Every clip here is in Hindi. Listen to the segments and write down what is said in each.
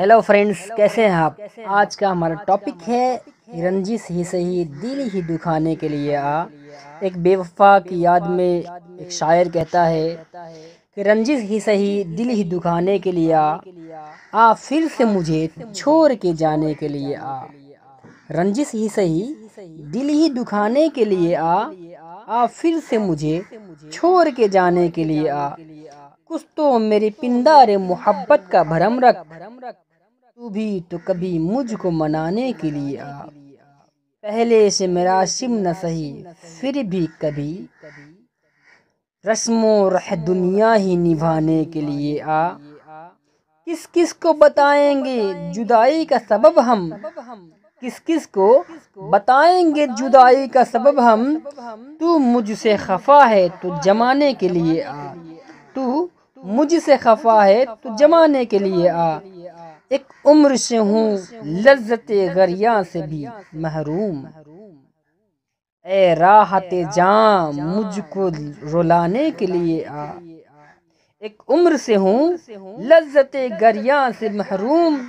हेलो फ्रेंड्स कैसे हैं आप आज का हमारा टॉपिक है रंजिश ही सही दिल ही दुखाने के लिए आ एक बेवफा की याद में एक शायर कहता है कि रंजिश ही सही दिल ही दुखाने के लिए आ आ फिर से मुझे छोड़ के जाने के लिए आ रंजिश ही सही दिल ही दुखाने के लिए आ आ फिर से मुझे छोड़ के जाने के लिए आ कुछ तो मेरी तो पिंदारे मोहब्बत का भरम रख तू भी तो कभी मुझको मनाने के लिए आ पहले से मेरा सिम न सही फिर भी कभी रस्मो रह दुनिया ही निभाने के लिए आ किस किस को बताएंगे जुदाई का सबब हम किस किस को बताएंगे जुदाई का सबब हम तू मुझसे खफा है तो जमाने के लिए आ तू मुझसे खफा है तो जमाने के लिए आ एक उम्र से हूँ लज्जत गरिया से भी महरूम ए राहत जाम मुझको रुलाने के लिए आ एक उम्र से हूँ लज्जत गरिया से महरूम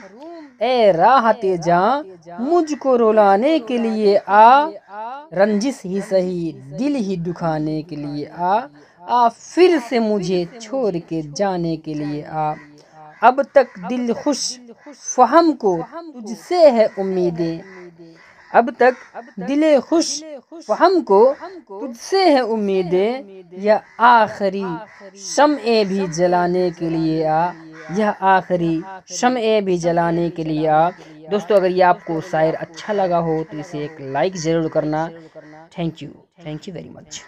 ए राहत जाम मुझको रुलाने के लिए आ रंजिश ही सही दिल ही दुखाने के लिए आ आ फिर से मुझे छोड़ के जाने के लिए आ अब तक दिल खुश फहम को तुझसे तो है उम्मीदें अब तक दिले खुश फहम को तुझसे तो है उम्मीदें यह आखिरी शम भी जलाने के लिए आ यह आखिरी शम भी जलाने के लिए आ दोस्तों अगर ये आपको शायर अच्छा लगा हो तो, अच्छा तो इसे एक लाइक ज़रूर करना thank you thank you very much